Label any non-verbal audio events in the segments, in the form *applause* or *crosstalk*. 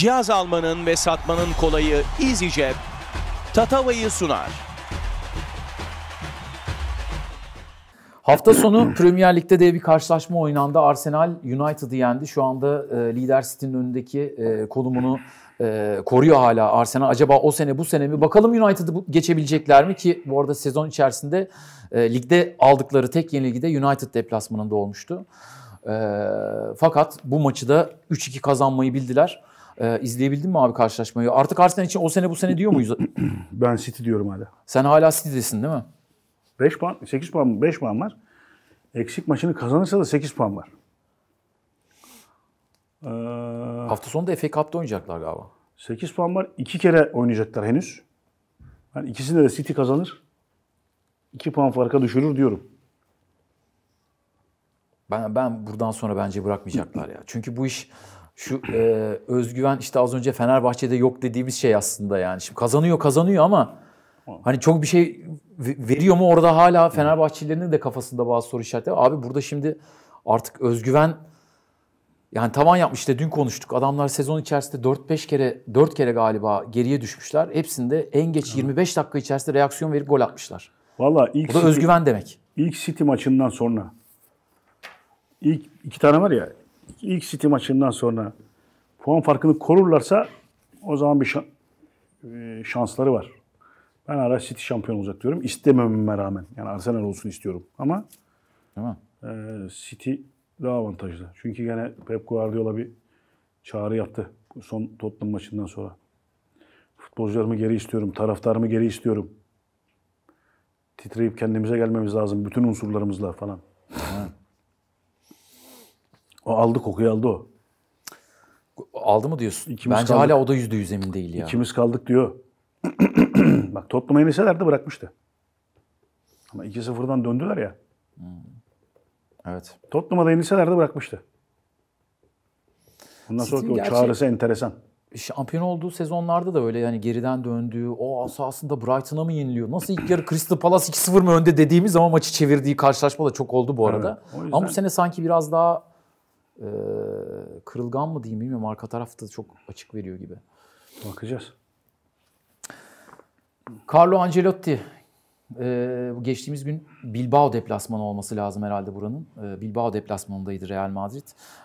cihaz almanın ve satmanın kolayı EasyCep, Tatava'yı sunar. Hafta sonu Premier Lig'de de bir karşılaşma oynandı. Arsenal United'ı yendi. Şu anda e, lider City'nin önündeki e, konumunu e, koruyor hala Arsenal. Acaba o sene bu sene mi? Bakalım United'ı geçebilecekler mi? Ki bu arada sezon içerisinde e, ligde aldıkları tek yenilgi de United deplasmanında olmuştu. E, fakat bu maçı da 3-2 kazanmayı bildiler. Ee, izleyebildin mi abi karşılaşmayı? Artık Arsenal için o sene bu sene diyor muyuz? *clears throat* ben City diyorum hala. Sen hala City'desin değil mi? 5 puan, 8 puan, 5 puan var. Eksik maçını kazanırsa da 8 puan var. Ee, Hafta sonu da FA Cup'ta oynayacaklar galiba. 8 puan var. 2 kere oynayacaklar henüz. Yani ikisinde de City kazanır. 2 puan farka düşürür diyorum. Ben ben buradan sonra bence bırakmayacaklar ya. Çünkü bu iş şu e, özgüven işte az önce Fenerbahçe'de yok dediğimiz şey aslında yani. Şimdi kazanıyor kazanıyor ama hani çok bir şey veriyor mu orada hala Fenerbahçelilerin de kafasında bazı soru işaretleri. Abi burada şimdi artık özgüven yani tavan yapmış işte dün konuştuk. Adamlar sezon içerisinde 4-5 kere 4 kere galiba geriye düşmüşler. Hepsinde en geç 25 dakika içerisinde reaksiyon verip gol atmışlar. Valla ilk Bu da City, özgüven demek. İlk City maçından sonra ilk iki tane var ya ilk City maçından sonra puan farkını korurlarsa o zaman bir e, şansları var. Ben hala City şampiyon olacak diyorum. İstemememe rağmen. Yani Arsenal olsun istiyorum. Ama tamam. e, City daha avantajlı. Çünkü gene Pep Guardiola bir çağrı yaptı. Son Tottenham maçından sonra. Futbolcularımı geri istiyorum. Taraftarımı geri istiyorum. Titreyip kendimize gelmemiz lazım. Bütün unsurlarımızla falan. O aldı kokuyu aldı o. Aldı mı diyorsun? İkimiz Bence kaldık. hala o da yüzde yüz emin değil ya. İkimiz kaldık diyor. *clears throat* Bak Tottenham'a yenilselerdi bırakmıştı. Ama 2-0'dan döndüler ya. Hmm. Evet. Tottenham'a da yenilselerdi bırakmıştı. Bundan Sizin sonraki o çağrısı enteresan şampiyon olduğu sezonlarda da öyle yani geriden döndüğü, o aslında Brighton'a mı yeniliyor? Nasıl ilk yarı Crystal Palace 2-0 mı önde dediğimiz ama maçı çevirdiği karşılaşma da çok oldu bu arada. Evet, yüzden... Ama bu sene sanki biraz daha e, kırılgan mı diyeyim bilmiyorum. Arka tarafta çok açık veriyor gibi. Bakacağız. Carlo Ancelotti ee, geçtiğimiz gün Bilbao deplasmanı olması lazım herhalde buranın. Ee, Bilbao deplasmanındaydı Real Madrid.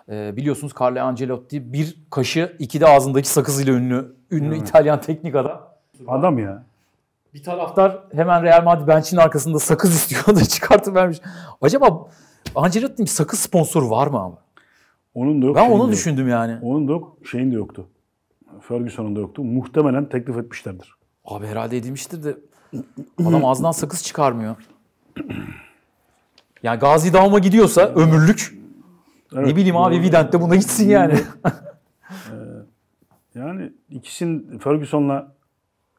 Ee, biliyorsunuz Carlo Ancelotti bir kaşı, iki de ağzındaki sakızıyla ünlü. Ünlü hmm. İtalyan teknik adam. Adam ya. Bir taraftar hemen Real Madrid bench'in arkasında sakız istiyor da çıkartıp vermiş. Acaba Ancelotti'nin bir sakız sponsoru var mı abi? Onun da yok. Ben onu yok. düşündüm yani. Onun da yok, şeyin de yoktu. Ferguson'un da yoktu. Muhtemelen teklif etmişlerdir. Abi herhalde edilmiştir de adam ağzından sakız çıkarmıyor. Yani Gazi Dağım'a gidiyorsa ömürlük evet, ne bileyim abi Vidant de buna gitsin yani. Ee, yani ikisin Ferguson'la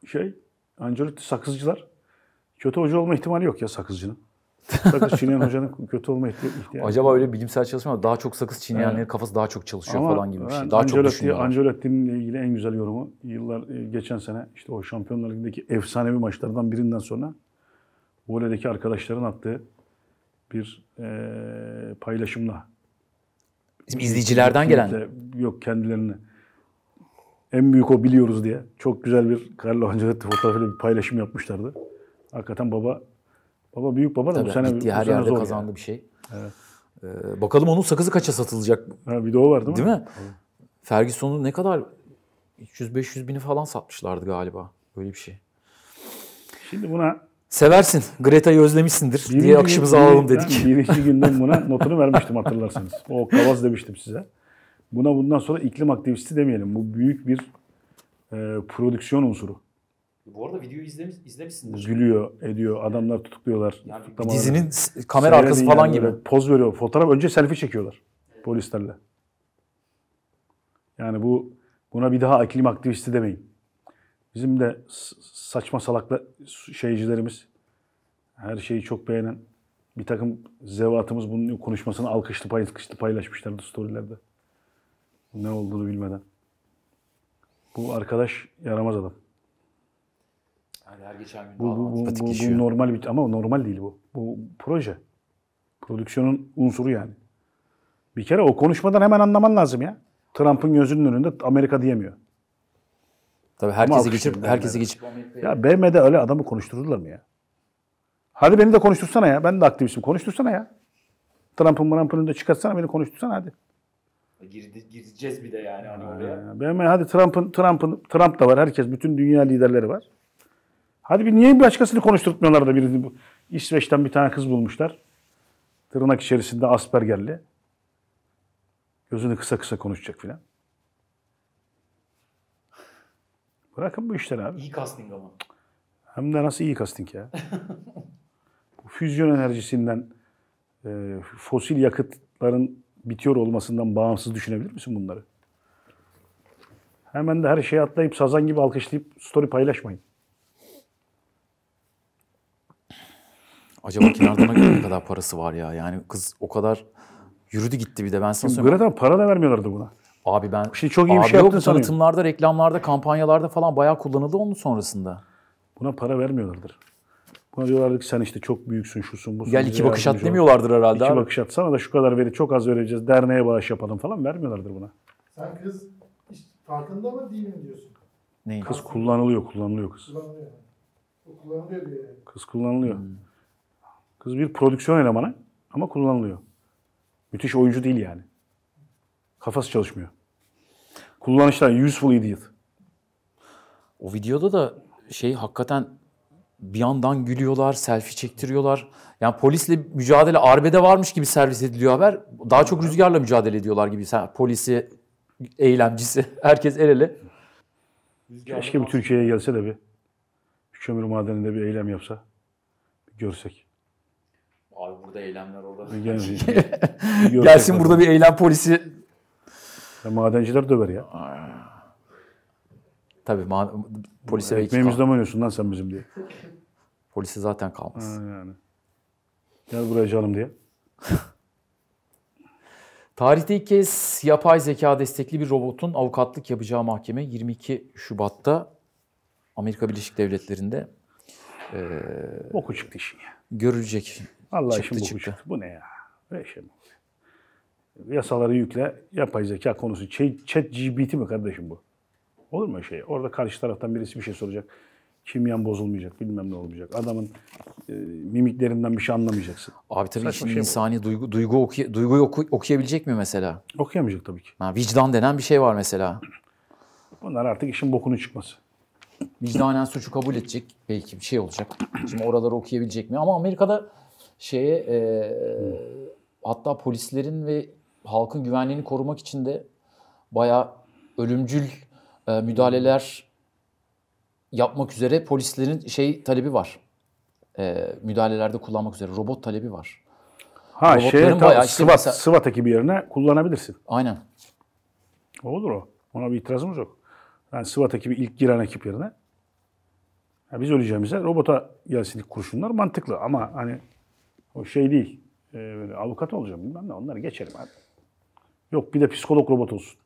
şey Ancelotti sakızcılar kötü hoca olma ihtimali yok ya sakızcının. Sakız çiğneyen hocanın kötü olma ihtiyacı Acaba öyle bilimsel çalışma Daha çok sakız çiğneyenlerin evet. kafası daha çok çalışıyor Ama falan gibi bir şey. Daha Ancelotti, çok düşünüyorlar. ilgili en güzel yorumu yıllar e, geçen sene işte o Şampiyonlar Ligi'ndeki efsanevi maçlardan birinden sonra voleydeki arkadaşların attığı bir e, paylaşımla. Bizim izleyicilerden gelen. Yok kendilerini. En büyük o biliyoruz diye. Çok güzel bir Carlo Ancelotti fotoğrafıyla bir paylaşım yapmışlardı. Hakikaten baba Baba büyük baba da Tabii, bu sene, bu sene her yerde zor kazandı yani. bir şey. Evet. Ee, bakalım onun sakızı kaça satılacak? Ha, bir de o var değil mi? Değil mi? Evet. Ferguson'u ne kadar 300-500 bini falan satmışlardı galiba. Böyle bir şey. Şimdi buna Seversin. Greta'yı özlemişsindir Bir diye akışımızı alalım dedik. Birinci günden buna notunu vermiştim hatırlarsınız. O kavaz demiştim size. Buna bundan sonra iklim aktivisti demeyelim. Bu büyük bir e, prodüksiyon unsuru. Bu arada videoyu izlemiş, izlemişsindir. Gülüyor, ediyor. Adamlar tutukluyorlar. Yani dizinin kamera arkası falan gibi. Poz veriyor. Fotoğraf önce selfie çekiyorlar polislerle. Yani bu buna bir daha iklim aktivisti demeyin. Bizim de saçma salakla şeycilerimiz her şeyi çok beğenen bir takım zevatımız bunun konuşmasını alkışlı paylaşmıştı paylaşmışlardı storylerde. Ne olduğunu bilmeden. Bu arkadaş yaramaz adam. Yani her geçen gün bu, bu, bu, bu, bu normal bir ama normal değil bu. Bu proje. Prodüksiyonun unsuru yani. Bir kere o konuşmadan hemen anlaman lazım ya. Trump'ın gözünün önünde Amerika diyemiyor. Tabii herkesi geçip herkesi geçip. Ya BM'de öyle adamı konuştururlar mı ya? Hadi beni de konuştursana ya. Ben de aktivistim. Konuştursana ya. Trump'ın Trump'ın önünde çıkartsana beni konuştursana hadi. Girdi, gireceğiz bir de yani hani oraya. BM hadi Trump'ın Trump'ın Trump da var. Herkes bütün dünya liderleri var. Hadi bir niye başkasını konuşturtmuyorlar da birini bu. İsveç'ten bir tane kız bulmuşlar. Tırnak içerisinde Asperger'li. Gözünü kısa kısa konuşacak filan. Bırakın bu işleri abi. İyi casting ama. Hem de nasıl iyi casting ya. bu füzyon enerjisinden e, fosil yakıtların bitiyor olmasından bağımsız düşünebilir misin bunları? Hemen de her şeye atlayıp sazan gibi alkışlayıp story paylaşmayın. Acaba kenardan ne kadar parası var ya? Yani kız o kadar yürüdü gitti bir de ben sana söyleyeyim. Greta para da vermiyorlardı buna. Abi ben Şimdi şey çok iyi bir şey yaptın Tanıtımlarda, reklamlarda, kampanyalarda falan bayağı kullanıldı onun sonrasında. Buna para vermiyorlardır. Buna diyorlardı ki sen işte çok büyüksün, şusun, busun. Gel iki bakış at demiyorlardır herhalde. İki abi. bakış at sana da şu kadar veri çok az vereceğiz, derneğe bağış yapalım falan vermiyorlardır buna. Sen kız farkında mı değil mi diyorsun? Neyin? Kız kullanılıyor, kullanılıyor kız. Kullanılıyor. O kullanılıyor diye. Kız kullanılıyor. Hmm. Kız bir prodüksiyon elemanı ama kullanılıyor. Müthiş oyuncu değil yani. Kafası çalışmıyor. Kullanışlar useful idiot. O videoda da şey hakikaten bir yandan gülüyorlar, selfie çektiriyorlar. Yani polisle mücadele arbede varmış gibi servis ediliyor haber. Daha çok rüzgarla mücadele ediyorlar gibi. Sen polisi, eylemcisi, *laughs* herkes el ele. Keşke bir Türkiye'ye gelse de bir kömür madeninde bir eylem yapsa. Bir görsek. Abi burada eylemler olur. *laughs* Gelsin burada bir eylem polisi. Ya madenciler döver ya. Tabii ma- polise belki Ekmeğimizden kal- oynuyorsun lan sen bizim diye. Polise zaten kalmaz. yani. Gel buraya canım diye. *laughs* Tarihte ilk kez yapay zeka destekli bir robotun avukatlık yapacağı mahkeme 22 Şubat'ta Amerika Birleşik Devletleri'nde e, Boku çıktı işin ya. görülecek. Allah çıktı, işim bu çıktı. Bu ne ya? Ne şey bu? Yasaları yükle, yapay zeka konusu. Ç- şey, chat GBT mi kardeşim bu? Olur mu şey? Orada karşı taraftan birisi bir şey soracak. Kimyan bozulmayacak, bilmem ne olmayacak. Adamın e, mimiklerinden bir şey anlamayacaksın. Abi tabii şimdi şey bu. insani duygu duygu okuy- duyguyu oku- okuyabilecek mi mesela? Okuyamayacak tabii ki. Ha, vicdan denen bir şey var mesela. Bunlar artık işin bokunu çıkması. Vicdanen suçu kabul edecek. Belki bir şey olacak. Şimdi oraları okuyabilecek mi? Ama Amerika'da şeye e, hatta polislerin ve halkın güvenliğini korumak için de bayağı ölümcül e, müdahaleler yapmak üzere polislerin şey talebi var. E, müdahalelerde kullanmak üzere robot talebi var. Ha Robotların şey bayağı işte SWAT, mesela... SWAT ekibi yerine kullanabilirsin. Aynen. Olur o. Ona bir itirazımız yok. Yani SWAT ekibi ilk giren ekip yerine yani biz öleceğimize robota gelsinlik kurşunlar mantıklı ama hani o şey değil. E, ee, böyle avukat olacağım bilmem ne. Onları geçerim abi. Yok bir de psikolog robot olsun.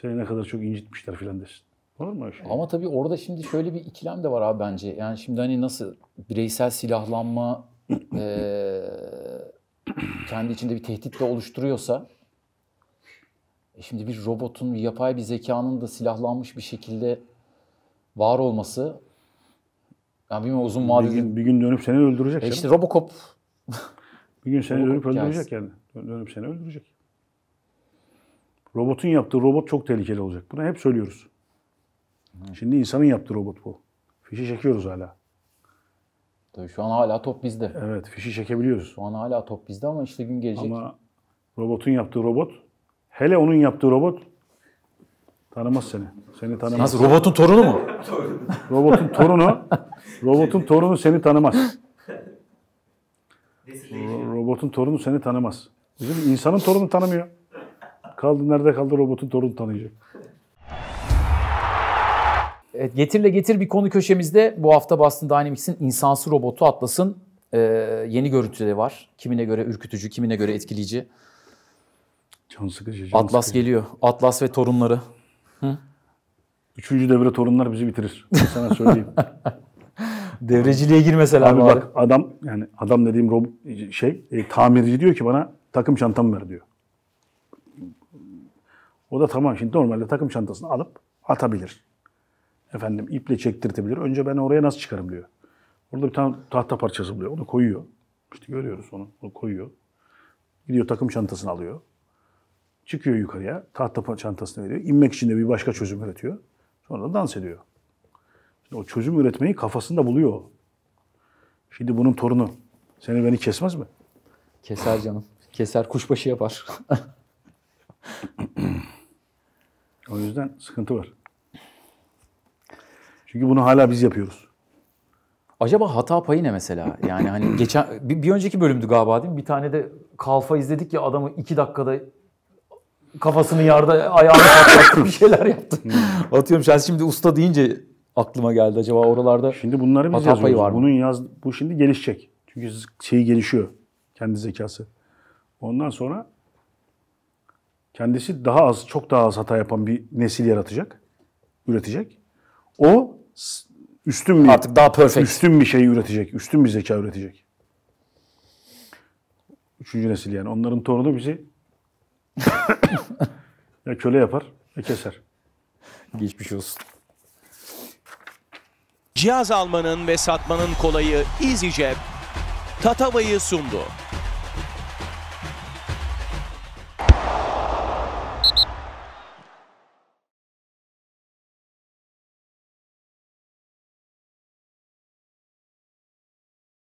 Seni ne kadar çok incitmişler filan desin. Olur mu şey? Ama tabii orada şimdi şöyle bir ikilem de var abi bence. Yani şimdi hani nasıl bireysel silahlanma *clears throat* e, kendi içinde bir tehdit de oluşturuyorsa e, şimdi bir robotun, bir yapay bir zekanın da silahlanmış bir şekilde var olması ya bilmiyorum uzun vadeli. Bir gün, bir gün dönüp seni öldürecek. E işte canım. Robocop. bir gün seni Robocop dönüp öldürecek yani. yani. Dönüp seni öldürecek. Robotun yaptığı robot çok tehlikeli olacak. Bunu hep söylüyoruz. Hı. Şimdi insanın yaptığı robot bu. Fişi çekiyoruz hala. Tabii şu an hala top bizde. Evet fişi çekebiliyoruz. Şu an hala top bizde ama işte gün gelecek. Ama robotun yaptığı robot, hele onun yaptığı robot Tanımaz seni. Seni tanımaz. Nasıl robotun torunu mu? *laughs* robotun torunu robotun torunu seni tanımaz. robotun torunu seni tanımaz. Bizim insanın torunu tanımıyor. Kaldı nerede kaldı robotun torunu tanıyacak. Evet, getirle getir bir konu köşemizde bu hafta Boston Dynamics'in insansı robotu Atlas'ın e, yeni görüntüleri var. Kimine göre ürkütücü, kimine göre etkileyici. Can sıkıcı. can Atlas sıkıcı. geliyor. Atlas ve torunları. Hı. Üçüncü devre torunlar bizi bitirir. Sana söyleyeyim. *laughs* Devreciliğe girmeseler Abi bari. bak adam yani adam dediğim rob şey e, tamirci diyor ki bana takım çantamı ver diyor. O da tamam şimdi normalde takım çantasını alıp atabilir. Efendim iple çektirtebilir. Önce ben oraya nasıl çıkarım diyor. Orada bir tane tahta parçası buluyor. Onu koyuyor. İşte görüyoruz onu. Onu koyuyor. Gidiyor takım çantasını alıyor. Çıkıyor yukarıya, tahta çantasını veriyor. İnmek için de bir başka çözüm üretiyor. Sonra da dans ediyor. Şimdi o çözüm üretmeyi kafasında buluyor. Şimdi bunun torunu seni beni kesmez mi? Keser canım. Keser kuşbaşı yapar. o yüzden sıkıntı var. Çünkü bunu hala biz yapıyoruz. Acaba hata payı ne mesela? Yani hani geçen bir, bir önceki bölümdü galiba değil mi? Bir tane de Kalfa izledik ya adamı iki dakikada kafasını yarda ayağını patlattı bir *laughs* şeyler yaptı. Hmm. Atıyorum sen şimdi usta deyince aklıma geldi acaba oralarda. Şimdi bunları biz yazıyoruz. Var mı? Bunun yaz bu şimdi gelişecek. Çünkü şeyi gelişiyor kendi zekası. Ondan sonra kendisi daha az, çok daha az hata yapan bir nesil yaratacak, üretecek. O üstün bir artık daha perfect. Üstün bir şey üretecek, üstün bir zeka üretecek. Üçüncü nesil yani. Onların torunu bizi *coughs* ya köle yapar ya keser. Geçmiş olsun. Cihaz almanın ve satmanın kolayı EasyJet, Tatava'yı sundu.